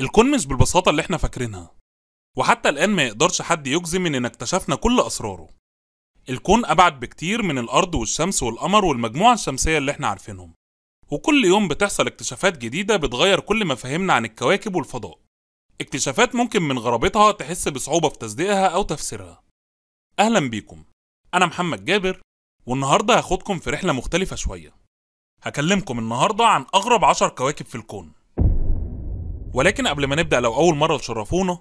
الكون مش بالبساطة اللي احنا فاكرينها وحتى الآن ما يقدرش حد يجزم إننا اكتشفنا كل أسراره الكون أبعد بكتير من الأرض والشمس والقمر والمجموعة الشمسية اللي احنا عارفينهم وكل يوم بتحصل اكتشافات جديدة بتغير كل ما فهمنا عن الكواكب والفضاء اكتشافات ممكن من غرابتها تحس بصعوبة في تصديقها أو تفسيرها أهلا بيكم أنا محمد جابر والنهاردة هاخدكم في رحلة مختلفة شوية هكلمكم النهاردة عن أغرب عشر كواكب في الكون ولكن قبل ما نبدأ لو أول مرة تشرفونا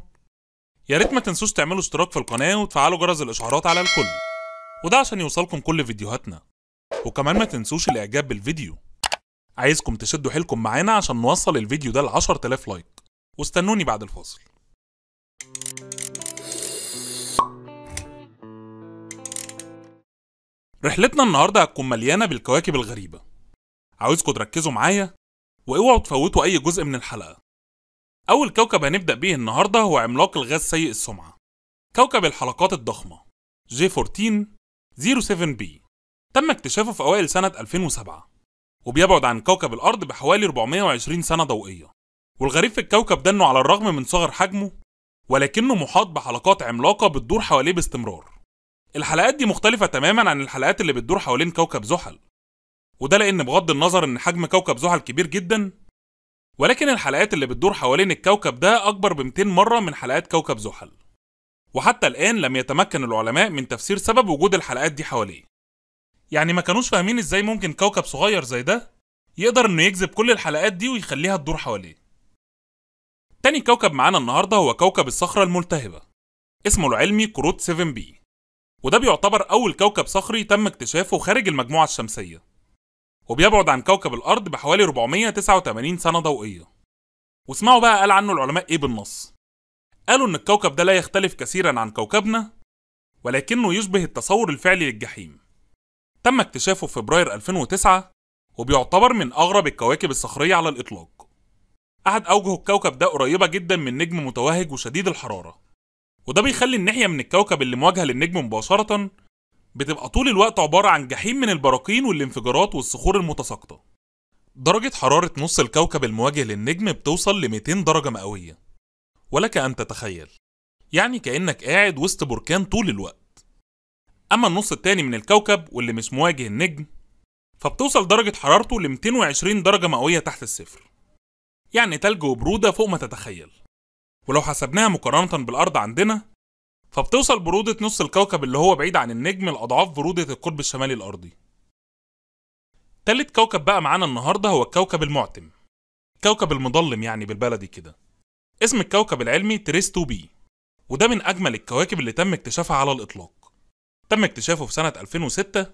يا ريت ما تنسوش تعملوا اشتراك في القناة وتفعلوا جرس الإشعارات على الكل وده عشان يوصلكم كل فيديوهاتنا وكمان ما تنسوش الإعجاب بالفيديو عايزكم تشدوا حيلكم معانا عشان نوصل الفيديو ده ل 10000 لايك واستنوني بعد الفاصل رحلتنا النهاردة هتكون مليانة بالكواكب الغريبة عاوزكم تركزوا معايا واوعوا تفوتوا أي جزء من الحلقة أول كوكب هنبدأ بيه النهاردة هو عملاق الغاز سيء السمعة كوكب الحلقات الضخمة J14 07b تم اكتشافه في أوائل سنة 2007 وبيبعد عن كوكب الأرض بحوالي 420 سنة ضوئية والغريب في الكوكب ده إنه على الرغم من صغر حجمه ولكنه محاط بحلقات عملاقة بتدور حواليه باستمرار الحلقات دي مختلفة تماما عن الحلقات اللي بتدور حوالين كوكب زحل وده لأن بغض النظر إن حجم كوكب زحل كبير جدا ولكن الحلقات اللي بتدور حوالين الكوكب ده أكبر ب 200 مرة من حلقات كوكب زحل وحتى الآن لم يتمكن العلماء من تفسير سبب وجود الحلقات دي حواليه يعني ما كانوش فاهمين ازاي ممكن كوكب صغير زي ده يقدر انه يجذب كل الحلقات دي ويخليها تدور حواليه تاني كوكب معانا النهاردة هو كوكب الصخرة الملتهبة اسمه العلمي كروت 7 بي وده بيعتبر أول كوكب صخري تم اكتشافه خارج المجموعة الشمسية وبيبعد عن كوكب الأرض بحوالي 489 سنة ضوئية واسمعوا بقى قال عنه العلماء إيه بالنص قالوا إن الكوكب ده لا يختلف كثيرا عن كوكبنا ولكنه يشبه التصور الفعلي للجحيم تم اكتشافه في فبراير 2009 وبيعتبر من أغرب الكواكب الصخرية على الإطلاق أحد أوجه الكوكب ده قريبة جدا من نجم متوهج وشديد الحرارة وده بيخلي الناحية من الكوكب اللي مواجهة للنجم مباشرة بتبقى طول الوقت عبارة عن جحيم من البراكين والانفجارات والصخور المتساقطة درجة حرارة نص الكوكب المواجه للنجم بتوصل ل 200 درجة مئوية ولك أن تتخيل يعني كأنك قاعد وسط بركان طول الوقت أما النص التاني من الكوكب واللي مش مواجه النجم فبتوصل درجة حرارته ل 220 درجة مئوية تحت الصفر يعني تلج وبرودة فوق ما تتخيل ولو حسبناها مقارنة بالأرض عندنا فبتوصل برودة نص الكوكب اللي هو بعيد عن النجم لأضعاف برودة القطب الشمالي الأرضي تالت كوكب بقى معانا النهاردة هو الكوكب المعتم كوكب المظلم يعني بالبلدي كده اسم الكوكب العلمي تريستو بي وده من أجمل الكواكب اللي تم اكتشافها على الإطلاق تم اكتشافه في سنة 2006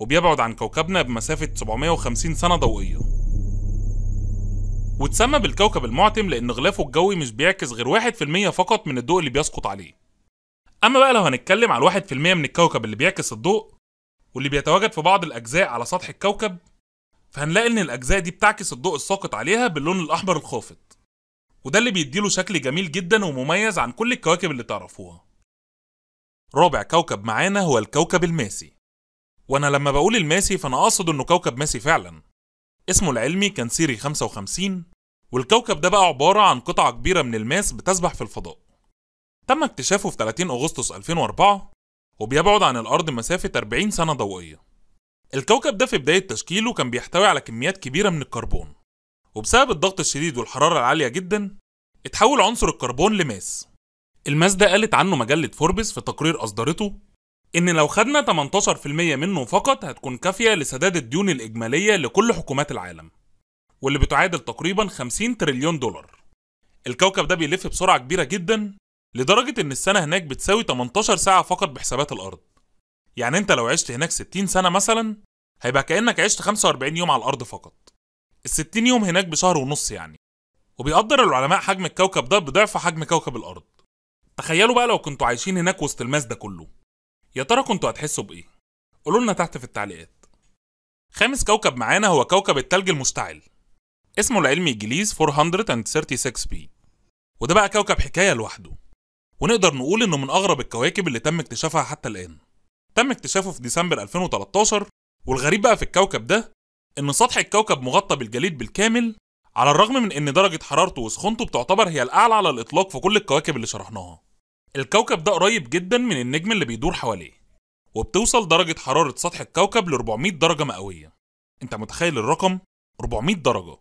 وبيبعد عن كوكبنا بمسافة 750 سنة ضوئية واتسمى بالكوكب المعتم لأن غلافه الجوي مش بيعكس غير 1% فقط من الضوء اللي بيسقط عليه اما بقى لو هنتكلم على الواحد في المية من الكوكب اللي بيعكس الضوء واللي بيتواجد في بعض الاجزاء على سطح الكوكب فهنلاقي ان الاجزاء دي بتعكس الضوء الساقط عليها باللون الاحمر الخافت وده اللي بيديله شكل جميل جدا ومميز عن كل الكواكب اللي تعرفوها رابع كوكب معانا هو الكوكب الماسي وانا لما بقول الماسي فانا اقصد انه كوكب ماسي فعلا اسمه العلمي كان سيري 55 والكوكب ده بقى عبارة عن قطعة كبيرة من الماس بتسبح في الفضاء تم اكتشافه في 30 أغسطس 2004 وبيبعد عن الأرض مسافة 40 سنة ضوئية الكوكب ده في بداية تشكيله كان بيحتوي على كميات كبيرة من الكربون وبسبب الضغط الشديد والحرارة العالية جدا اتحول عنصر الكربون لماس الماس ده قالت عنه مجلة فوربس في تقرير أصدرته إن لو خدنا 18% منه فقط هتكون كافية لسداد الديون الإجمالية لكل حكومات العالم واللي بتعادل تقريبا 50 تريليون دولار الكوكب ده بيلف بسرعة كبيرة جدا لدرجة إن السنة هناك بتساوي 18 ساعة فقط بحسابات الأرض يعني أنت لو عشت هناك 60 سنة مثلا هيبقى كأنك عشت 45 يوم على الأرض فقط ال 60 يوم هناك بشهر ونص يعني وبيقدر العلماء حجم الكوكب ده بضعف حجم كوكب الأرض تخيلوا بقى لو كنتوا عايشين هناك وسط الماس ده كله يا ترى كنتوا هتحسوا بإيه؟ قولوا لنا تحت في التعليقات خامس كوكب معانا هو كوكب التلج المشتعل اسمه العلمي الجليز 436 بي وده بقى كوكب حكاية لوحده ونقدر نقول إنه من أغرب الكواكب اللي تم اكتشافها حتى الآن تم اكتشافه في ديسمبر 2013 والغريب بقى في الكوكب ده إن سطح الكوكب مغطى بالجليد بالكامل على الرغم من إن درجة حرارته وسخونته بتعتبر هي الأعلى على الإطلاق في كل الكواكب اللي شرحناها الكوكب ده قريب جدا من النجم اللي بيدور حواليه وبتوصل درجة حرارة سطح الكوكب ل 400 درجة مئوية انت متخيل الرقم 400 درجة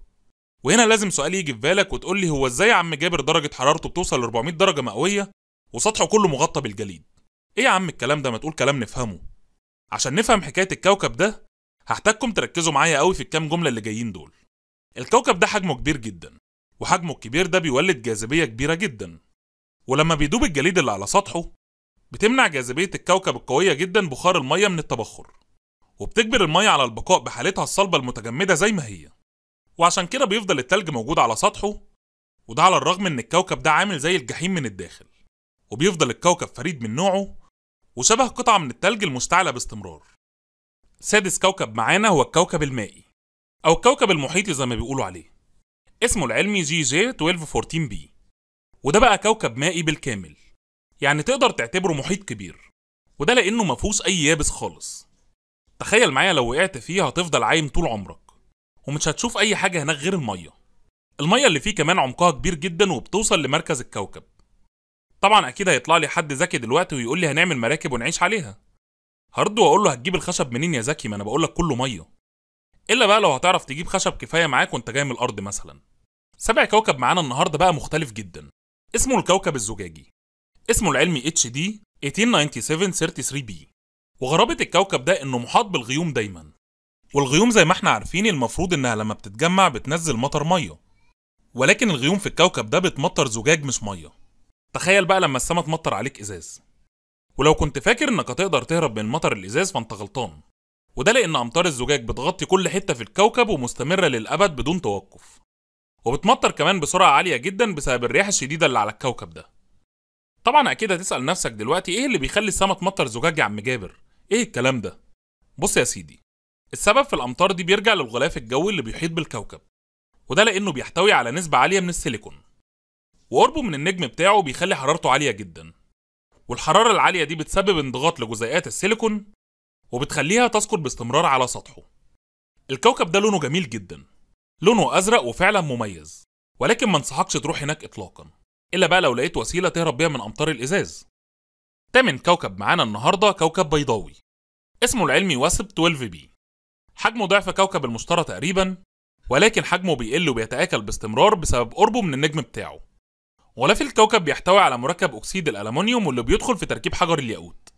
وهنا لازم سؤال يجي في بالك وتقول لي هو ازاي يا عم جابر درجة حرارته بتوصل ل 400 درجة مئوية وسطحه كله مغطى بالجليد ايه يا عم الكلام ده ما تقول كلام نفهمه عشان نفهم حكايه الكوكب ده هحتاجكم تركزوا معايا قوي في الكام جمله اللي جايين دول الكوكب ده حجمه كبير جدا وحجمه الكبير ده بيولد جاذبيه كبيره جدا ولما بيدوب الجليد اللي على سطحه بتمنع جاذبيه الكوكب القويه جدا بخار الميه من التبخر وبتجبر الميه على البقاء بحالتها الصلبه المتجمده زي ما هي وعشان كده بيفضل التلج موجود على سطحه وده على الرغم ان الكوكب ده عامل زي الجحيم من الداخل وبيفضل الكوكب فريد من نوعه وشبه قطعة من التلج المشتعلة باستمرار سادس كوكب معانا هو الكوكب المائي أو الكوكب المحيطي زي ما بيقولوا عليه اسمه العلمي جي جي 1214 بي وده بقى كوكب مائي بالكامل يعني تقدر تعتبره محيط كبير وده لأنه مفهوش أي يابس خالص تخيل معايا لو وقعت فيه هتفضل عايم طول عمرك ومش هتشوف أي حاجة هناك غير المية المية اللي فيه كمان عمقها كبير جدا وبتوصل لمركز الكوكب طبعا اكيد هيطلع لي حد ذكي دلوقتي ويقول لي هنعمل مراكب ونعيش عليها هرد واقول له هتجيب الخشب منين يا زكي ما انا بقول لك كله ميه الا بقى لو هتعرف تجيب خشب كفايه معاك وانت جاي من الارض مثلا سابع كوكب معانا النهارده بقى مختلف جدا اسمه الكوكب الزجاجي اسمه العلمي اتش دي 1897 بي وغرابه الكوكب ده انه محاط بالغيوم دايما والغيوم زي ما احنا عارفين المفروض انها لما بتتجمع بتنزل مطر ميه ولكن الغيوم في الكوكب ده بتمطر زجاج مش ميه تخيل بقى لما السما تمطر عليك ازاز ولو كنت فاكر انك هتقدر تهرب من مطر الازاز فانت غلطان وده لان امطار الزجاج بتغطي كل حته في الكوكب ومستمره للابد بدون توقف وبتمطر كمان بسرعه عاليه جدا بسبب الرياح الشديده اللي على الكوكب ده طبعا اكيد هتسال نفسك دلوقتي ايه اللي بيخلي السما تمطر زجاج يا عم جابر ايه الكلام ده بص يا سيدي السبب في الامطار دي بيرجع للغلاف الجوي اللي بيحيط بالكوكب وده لانه بيحتوي على نسبه عاليه من السيليكون وقربه من النجم بتاعه بيخلي حرارته عالية جدا والحرارة العالية دي بتسبب انضغاط لجزيئات السيليكون وبتخليها تسقط باستمرار على سطحه الكوكب ده لونه جميل جدا لونه أزرق وفعلا مميز ولكن ما انصحكش تروح هناك إطلاقا إلا بقى لو لقيت وسيلة تهرب بيها من أمطار الإزاز تامن كوكب معانا النهاردة كوكب بيضاوي اسمه العلمي واسب 12 بي حجمه ضعف كوكب المشتري تقريبا ولكن حجمه بيقل وبيتآكل باستمرار بسبب قربه من النجم بتاعه غلاف الكوكب بيحتوي على مركب أكسيد الألمنيوم واللي بيدخل في تركيب حجر الياقوت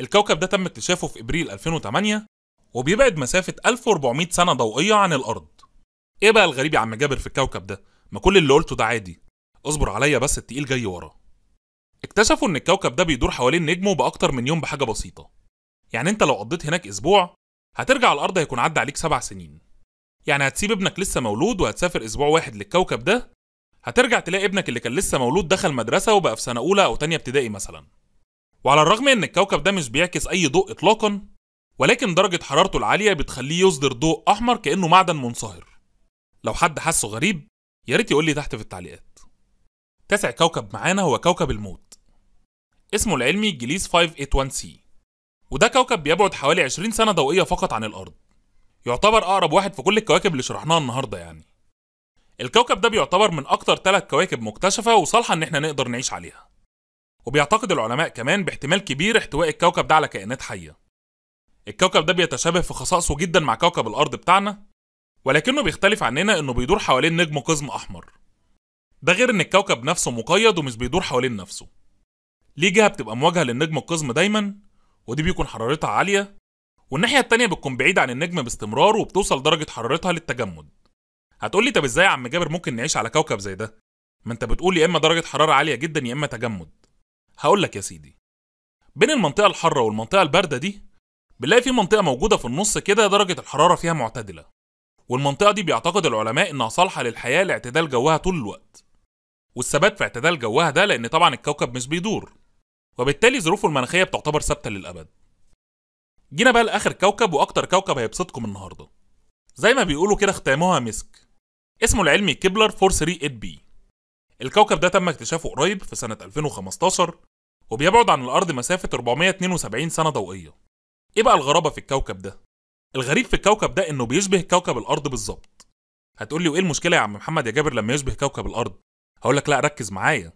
الكوكب ده تم اكتشافه في إبريل 2008 وبيبعد مسافة 1400 سنة ضوئية عن الأرض إيه بقى الغريب يا عم جابر في الكوكب ده؟ ما كل اللي قلته ده عادي اصبر عليا بس التقيل جاي ورا اكتشفوا ان الكوكب ده بيدور حوالين نجمه باكتر من يوم بحاجه بسيطه يعني انت لو قضيت هناك اسبوع هترجع الارض هيكون عدى عليك سبع سنين يعني هتسيب ابنك لسه مولود وهتسافر اسبوع واحد للكوكب ده هترجع تلاقي ابنك اللي كان لسه مولود دخل مدرسه وبقى في سنه اولى او تانية ابتدائي مثلا وعلى الرغم ان الكوكب ده مش بيعكس اي ضوء اطلاقا ولكن درجه حرارته العاليه بتخليه يصدر ضوء احمر كانه معدن منصهر لو حد حسه غريب يا ريت يقول لي تحت في التعليقات تاسع كوكب معانا هو كوكب الموت اسمه العلمي جليس 581c وده كوكب بيبعد حوالي 20 سنة ضوئية فقط عن الأرض يعتبر أقرب واحد في كل الكواكب اللي شرحناها النهاردة يعني الكوكب ده بيعتبر من أكتر ثلاث كواكب مكتشفة وصالحة إن إحنا نقدر نعيش عليها وبيعتقد العلماء كمان باحتمال كبير احتواء الكوكب ده على كائنات حية الكوكب ده بيتشابه في خصائصه جدا مع كوكب الأرض بتاعنا ولكنه بيختلف عننا إنه بيدور حوالين نجم قزم أحمر ده غير إن الكوكب نفسه مقيد ومش بيدور حوالين نفسه ليه جهة بتبقى مواجهة للنجم القزم دايما ودي بيكون حرارتها عالية والناحية التانية بتكون بعيدة عن النجم باستمرار وبتوصل درجة حرارتها للتجمد هتقول لي طب ازاي يا عم جابر ممكن نعيش على كوكب زي ده ما انت بتقول يا اما درجه حراره عاليه جدا يا اما تجمد هقول لك يا سيدي بين المنطقه الحاره والمنطقه البارده دي بنلاقي في منطقه موجوده في النص كده درجه الحراره فيها معتدله والمنطقه دي بيعتقد العلماء انها صالحه للحياه لاعتدال جوها طول الوقت والثبات في اعتدال جوها ده لان طبعا الكوكب مش بيدور وبالتالي ظروفه المناخيه بتعتبر ثابته للابد جينا بقى لاخر كوكب واكتر كوكب هيبسطكم النهارده زي ما بيقولوا كده ختامها مسك اسمه العلمي كيبلر 438 b الكوكب ده تم اكتشافه قريب في سنة 2015 وبيبعد عن الأرض مسافة 472 سنة ضوئية إيه بقى الغرابة في الكوكب ده؟ الغريب في الكوكب ده إنه بيشبه كوكب الأرض بالظبط هتقول لي وإيه المشكلة يا عم محمد يا جابر لما يشبه كوكب الأرض؟ هقول لك لا ركز معايا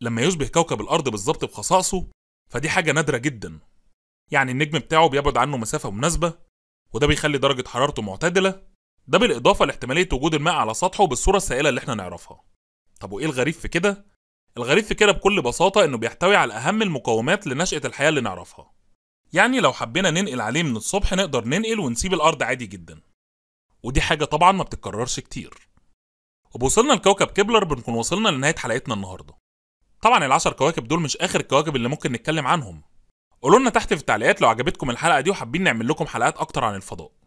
لما يشبه كوكب الأرض بالظبط بخصائصه فدي حاجة نادرة جدا يعني النجم بتاعه بيبعد عنه مسافة مناسبة وده بيخلي درجة حرارته معتدلة ده بالإضافة لاحتمالية وجود الماء على سطحه بالصورة السائلة اللي احنا نعرفها طب وإيه الغريب في كده؟ الغريب في كده بكل بساطة إنه بيحتوي على أهم المقومات لنشأة الحياة اللي نعرفها يعني لو حبينا ننقل عليه من الصبح نقدر ننقل ونسيب الأرض عادي جدا ودي حاجة طبعا ما بتتكررش كتير وبوصلنا لكوكب كبلر بنكون وصلنا لنهاية حلقتنا النهاردة طبعا العشر كواكب دول مش آخر الكواكب اللي ممكن نتكلم عنهم قولوا لنا تحت في التعليقات لو عجبتكم الحلقة دي وحابين نعمل لكم حلقات أكتر عن الفضاء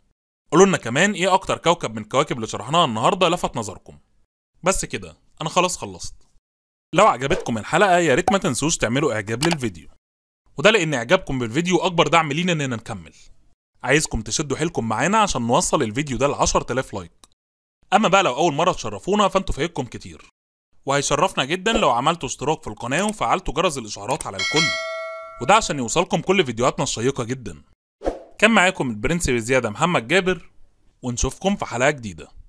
قولوا لنا كمان ايه اكتر كوكب من الكواكب اللي شرحناها النهارده لفت نظركم بس كده انا خلاص خلصت لو عجبتكم الحلقه يا ريت ما تنسوش تعملوا اعجاب للفيديو وده لان اعجابكم بالفيديو اكبر دعم لينا اننا نكمل عايزكم تشدوا حيلكم معانا عشان نوصل الفيديو ده ل 10000 لايك اما بقى لو اول مره تشرفونا فانتوا فايتكم كتير وهيشرفنا جدا لو عملتوا اشتراك في القناه وفعلتوا جرس الاشعارات على الكل وده عشان يوصلكم كل فيديوهاتنا الشيقه جدا كان معاكم البرنس بزياده محمد جابر ونشوفكم في حلقه جديده